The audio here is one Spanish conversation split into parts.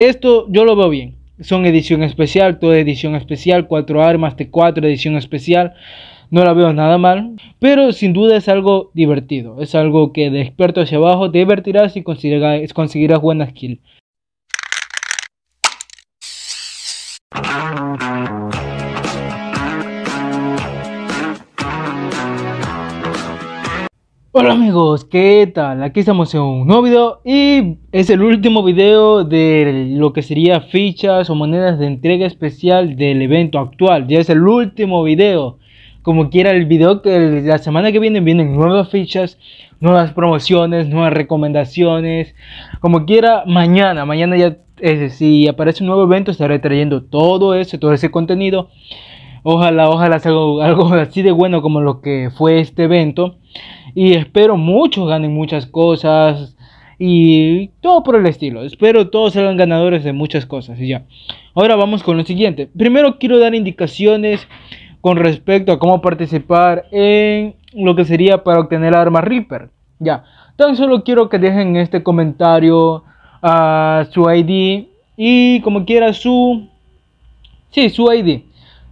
Esto yo lo veo bien. Son edición especial, toda edición especial, cuatro armas, de 4 edición especial. No la veo nada mal, pero sin duda es algo divertido. Es algo que de experto hacia abajo te divertirás y conseguirás, conseguirás buenas kills. Hola amigos, ¿qué tal? Aquí estamos en un nuevo video y es el último video de lo que sería fichas o monedas de entrega especial del evento actual. Ya es el último video. Como quiera el video que la semana que viene vienen nuevas fichas, nuevas promociones, nuevas recomendaciones. Como quiera mañana, mañana ya es, si aparece un nuevo evento estaré trayendo todo ese todo ese contenido. Ojalá, ojalá sea algo, así de bueno como lo que fue este evento. Y espero muchos ganen muchas cosas y todo por el estilo. Espero todos sean ganadores de muchas cosas y ya. Ahora vamos con lo siguiente. Primero quiero dar indicaciones con respecto a cómo participar en lo que sería para obtener arma Reaper. Ya, tan solo quiero que dejen en este comentario a ah, su ID y como quiera su... Sí, su ID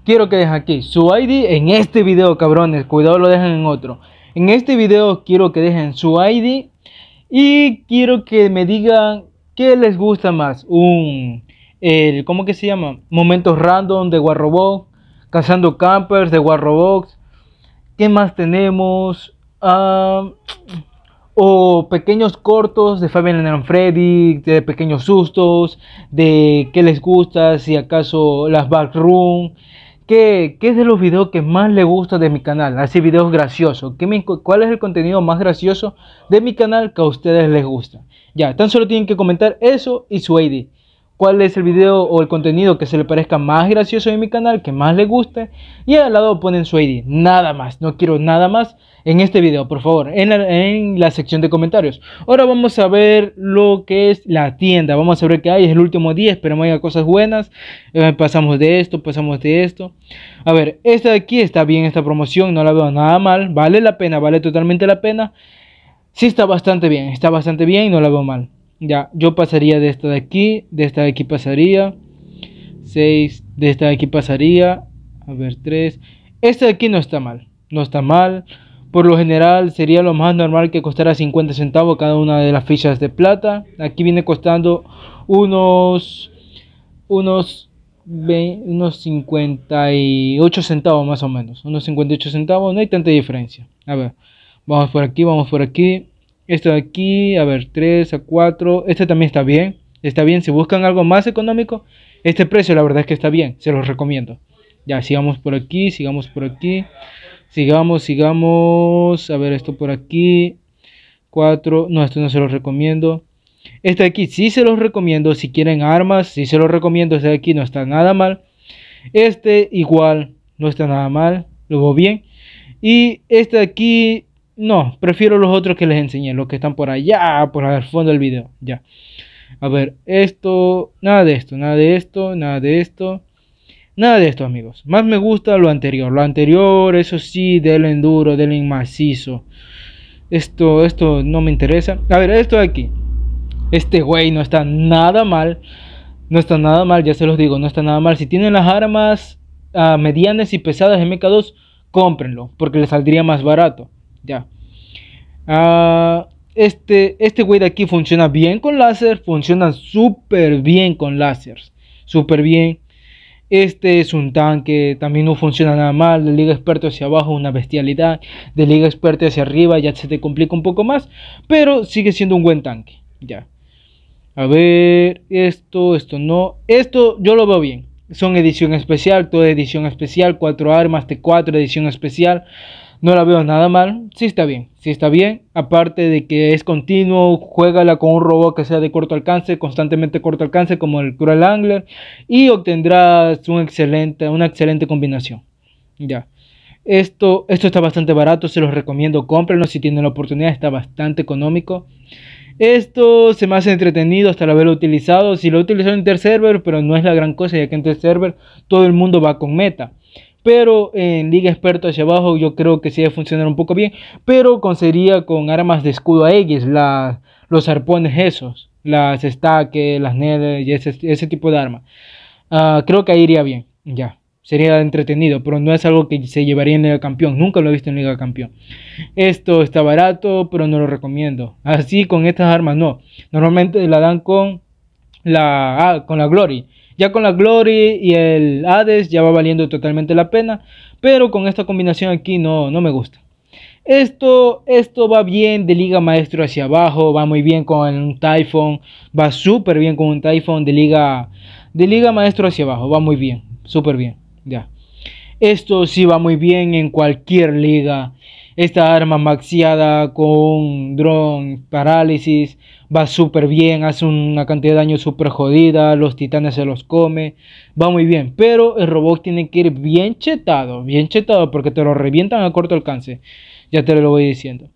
quiero que dejen aquí su ID en este video, cabrones. Cuidado, lo dejen en otro. En este video quiero que dejen su ID y quiero que me digan qué les gusta más. Un, el, ¿cómo que se llama? Momentos random de War Warrobox, cazando campers de War Warrobox. ¿Qué más tenemos? Ah, o pequeños cortos de Fabian and Freddy, de pequeños sustos, de qué les gusta, si acaso las backrooms. ¿Qué, es de los videos que más le gusta de mi canal? Así videos graciosos. ¿Qué ¿Cuál es el contenido más gracioso de mi canal que a ustedes les gusta? Ya, tan solo tienen que comentar eso y su ID cuál es el video o el contenido que se le parezca más gracioso en mi canal, que más le guste. Y al lado ponen su ID. Nada más, no quiero nada más en este video, por favor, en la, sección de comentarios. Ahora vamos a ver lo que es la tienda. Vamos a ver qué hay. Es el último día, esperemos haya cosas buenas. Eh, pasamos de esto, pasamos de esto. A ver, esta de aquí está bien, esta promoción, no la veo nada mal. Vale la pena, vale totalmente la pena. Sí está bastante bien, está bastante bien y no la veo mal. Ya, yo pasaría de esta de aquí, de esta de aquí pasaría. 6, de esta de aquí pasaría. A ver, 3. Esta de aquí no está mal, no está mal. Por lo general sería lo más normal que costara 50 centavos cada una de las fichas de plata. Aquí viene costando unos unos unos 58 centavos más o menos, unos 58 centavos, no hay tanta diferencia. A ver, vamos por aquí, vamos por aquí. Esto de aquí, a ver, 3 a 4. Este también está bien. Está bien, si buscan algo más económico, este precio la verdad es que está bien, se los recomiendo. Ya, sigamos por aquí, sigamos por aquí. Sigamos, sigamos. A ver, esto por aquí. 4. No, esto no se los recomiendo. Este de aquí sí se los recomiendo. Si quieren armas, sí se los recomiendo. Este de aquí no está nada mal. Este igual no está nada mal. Luego bien. Y este de aquí no, prefiero los otros que les enseñé, los que están por allá, por al fondo del video. Ya. A ver, esto, nada de esto, nada de esto, nada de esto. Nada de esto, amigos. Más me gusta lo anterior. Lo anterior, eso sí, del enduro, del macizo. Esto, esto no me interesa. A ver, esto de aquí. Este güey no está nada mal. No está nada mal, ya se los digo, no está nada mal. Si tienen las armas ah, medianas y pesadas de MK2, cómprenlo, porque les saldría más barato. Ya. Ah, este, este de aquí funciona bien con láser. Funciona súper bien con láser Súper bien. Este es un tanque, también no funciona nada mal. De liga experto hacia abajo, una bestialidad. De liga experto hacia arriba, ya se te complica un poco más. Pero sigue siendo un buen tanque. Ya. A ver, esto, esto no. Esto yo lo veo bien. Son edición especial, toda edición especial. Cuatro armas, T4, edición especial. No la veo nada mal, sí está bien, sí está bien. Aparte de que es continuo, juégala con un robot que sea de corto alcance, constantemente corto alcance, como el Cruel Angler, y obtendrás excelente, una excelente combinación. Ya. Esto, esto está bastante barato, se los recomiendo, cómprenlo si tienen la oportunidad, está bastante económico. Esto se me hace entretenido hasta el haberlo utilizado. Si lo utilizó en Interserver, pero no es la gran cosa, ya que en Interserver todo el mundo va con meta pero en Liga Experto hacia abajo yo creo que sí debe funcionar un poco bien, pero conseguiría con armas de escudo a X, los arpones esos, las estaques, las nether y ese, tipo de armas. Ah, creo que ahí iría bien, ya. Sería entretenido, pero no es algo que se llevaría en Liga Campeón. Nunca lo he visto en Liga Campeón. Esto está barato, pero no lo recomiendo. Así con estas armas no. Normalmente la dan con la, ah, con la Glory ya con la Glory y el Hades ya va valiendo totalmente la pena. Pero con esta combinación aquí no, no me gusta. Esto, esto va bien de Liga Maestro hacia abajo. Va muy bien con un Typhon. Va súper bien con un Typhon de Liga, de Liga Maestro hacia abajo. Va muy bien. Súper bien. Ya. Esto sí va muy bien en cualquier liga. Esta arma maxiada con dron parálisis va súper bien, hace una cantidad de daño súper jodida, los titanes se los come, va muy bien. Pero el robot tiene que ir bien chetado, bien chetado porque te lo revientan a corto alcance. Ya te lo voy diciendo.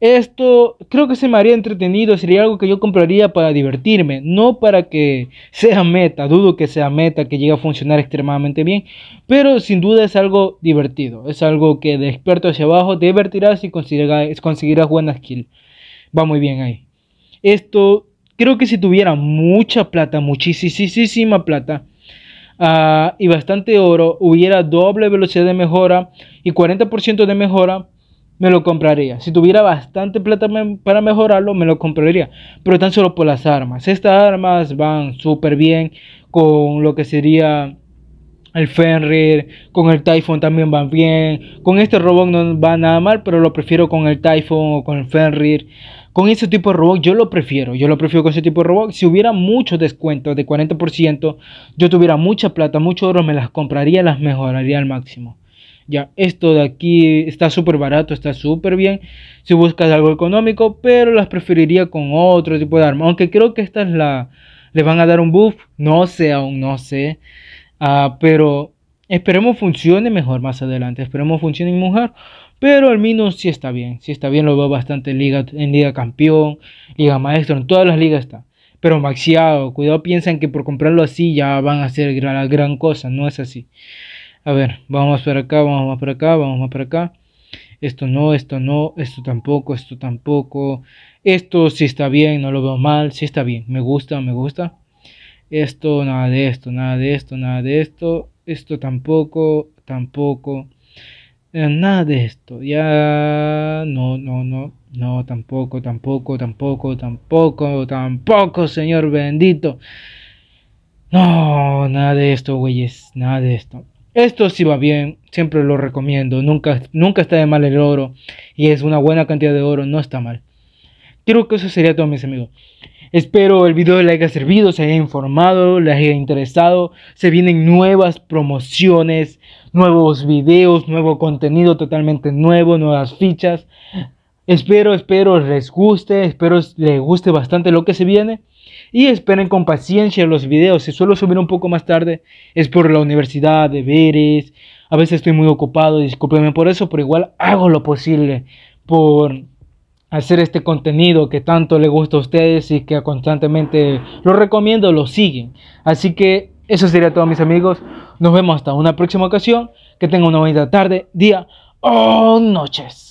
Esto creo que se me haría entretenido, sería algo que yo compraría para divertirme, no para que sea meta, dudo que sea meta, que llegue a funcionar extremadamente bien, pero sin duda es algo divertido, es algo que de experto hacia abajo te divertirás y conseguirás, buenas kills. Va muy bien ahí. Esto creo que si tuviera mucha plata, muchísima plata ah, y bastante oro, hubiera doble velocidad de mejora y 40% de mejora me lo compraría. Si tuviera bastante plata para mejorarlo, me lo compraría. Pero tan solo por las armas. Estas armas van súper bien con lo que sería el Fenrir, con el Typhoon también van bien. Con este robot no va nada mal, pero lo prefiero con el Typhoon o con el Fenrir. Con ese tipo de robot yo lo prefiero, yo lo prefiero con ese tipo de robot. Si hubiera muchos descuentos de 40%, yo tuviera mucha plata, mucho oro, me las compraría, las mejoraría al máximo ya esto de aquí está súper barato, está súper bien si buscas algo económico, pero las preferiría con otro tipo de arma. Aunque creo que esta la... Le van a dar un buff, no sé, aún no sé. Ah, pero esperemos funcione mejor más adelante, esperemos funcione mejor. Pero al menos sí está bien, sí está bien, lo veo bastante en Liga, en Liga Campeón, Liga Maestro, en todas las ligas está. Pero maxiado, cuidado, piensan que por comprarlo así ya van a hacer la gran cosa, no es así. A ver, vamos para acá, vamos más para acá, vamos más para acá. Esto no, esto no, esto tampoco, esto tampoco. Esto sí está bien, no lo veo mal, sí está bien. Me gusta, me gusta. Esto, nada de esto, nada de esto, nada de esto. Esto tampoco, tampoco. Eh, nada de esto. Ya, no, no, no. No, tampoco, tampoco, tampoco, tampoco, tampoco, Señor bendito. No, nada de esto, güeyes, nada de esto. Esto sí va bien, siempre lo recomiendo, nunca, nunca está de mal el oro y es una buena cantidad de oro, no está mal. Creo que eso sería todo mis amigos. Espero el video les haya servido, se haya informado, les haya interesado. Se vienen nuevas promociones, nuevos videos, nuevo contenido totalmente nuevo, nuevas fichas. Espero, espero les guste, espero les guste bastante lo que se viene. Y esperen con paciencia los videos. Si suelo subir un poco más tarde, es por la universidad, deberes. A veces estoy muy ocupado, discúlpenme por eso, pero igual hago lo posible por hacer este contenido que tanto le gusta a ustedes y que constantemente lo recomiendo, lo siguen. Así que eso sería todo, mis amigos. Nos vemos hasta una próxima ocasión. Que tengan una bonita tarde, día o noches.